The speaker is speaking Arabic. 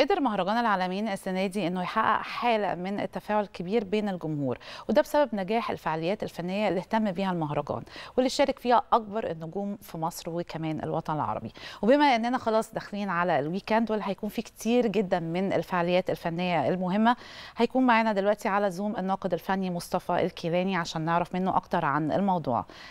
قدر مهرجان العالمين السنه دي انه يحقق حاله من التفاعل الكبير بين الجمهور وده بسبب نجاح الفعاليات الفنيه اللي اهتم بيها المهرجان واللي شارك فيها اكبر النجوم في مصر وكمان الوطن العربي وبما اننا خلاص داخلين على الويكند واللي هيكون فيه كتير جدا من الفعاليات الفنيه المهمه هيكون معانا دلوقتي على زوم الناقد الفني مصطفى الكيلاني عشان نعرف منه اكتر عن الموضوع